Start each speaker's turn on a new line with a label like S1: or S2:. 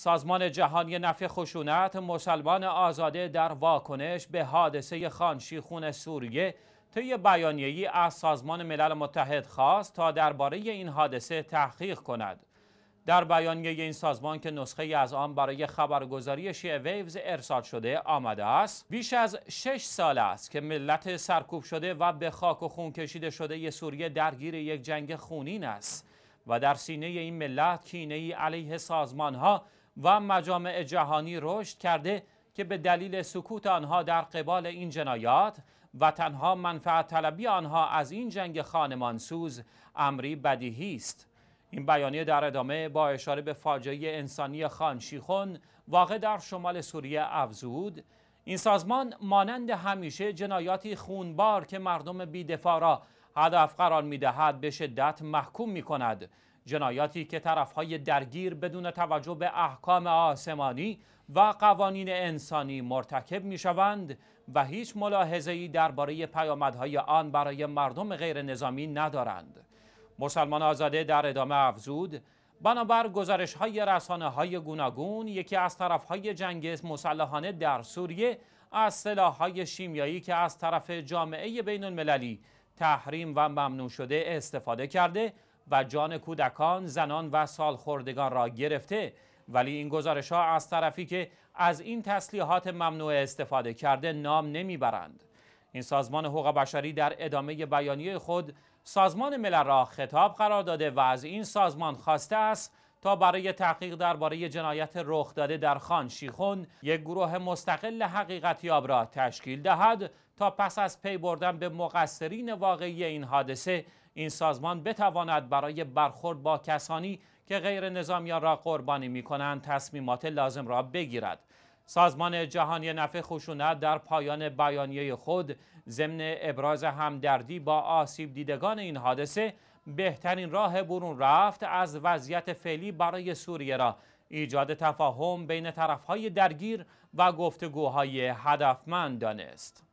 S1: سازمان جهانی نفع خشونت مسلمان آزاده در واکنش به حادثه خانشیخون سوریه طی بیانیه‌ای از سازمان ملل متحد خواست تا درباره این حادثه تحقیق کند. در بیانیه این سازمان که نسخه از آن برای خبرگزاری شیعه ویوز ارسال شده آمده است بیش از شش سال است که ملت سرکوب شده و به خاک و خون کشیده شده ی سوریه درگیر یک جنگ خونین است و در سینه این ملت کینه ای علیه سازمان ها و مجامع جهانی رشد کرده که به دلیل سکوت آنها در قبال این جنایات و تنها منفعت طلبی آنها از این جنگ خانمانسوز امری بدیهی است این بیانیه در ادامه با اشاره به فاجعه انسانی خانشیخون واقع در شمال سوریه افزود این سازمان مانند همیشه جنایاتی خونبار که مردم بیدفاع را هدف قرار میدهد به شدت محکوم می کند جنایاتی که طرفهای درگیر بدون توجه به احکام آسمانی و قوانین انسانی مرتکب می شوند و هیچ ملاحظه‌ای درباره پیامدهای آن برای مردم غیر نظامی ندارند. مسلمان آزاده در ادامه افزود بنابر گزارش های رسانه های گوناگون یکی از طرف های جنگ مسلحانه در سوریه از سلاح های شیمیایی که از طرف جامعه بین المللی تحریم و ممنوع شده استفاده کرده و جان کودکان، زنان و سالخوردگان را گرفته ولی این گزارش ها از طرفی که از این تسلیحات ممنوع استفاده کرده نام نمیبرند. این سازمان حقوق بشری در ادامه بیانیه خود سازمان ملل را خطاب قرار داده و از این سازمان خواسته است تا برای تحقیق درباره جنایت رخ داده در خان شیخون یک گروه مستقل حقیقتیاب را تشکیل دهد تا پس از پی بردن به مقصرین واقعی این حادثه این سازمان بتواند برای برخورد با کسانی که غیر نظامیان را قربانی می کنند تصمیمات لازم را بگیرد. سازمان جهانی نفع خشونت در پایان بیانیه خود ضمن ابراز همدردی با آسیب دیدگان این حادثه بهترین راه برون رفت از وضعیت فعلی برای سوریه را ایجاد تفاهم بین طرفهای درگیر و گفتگوهای هدفمند دانست؟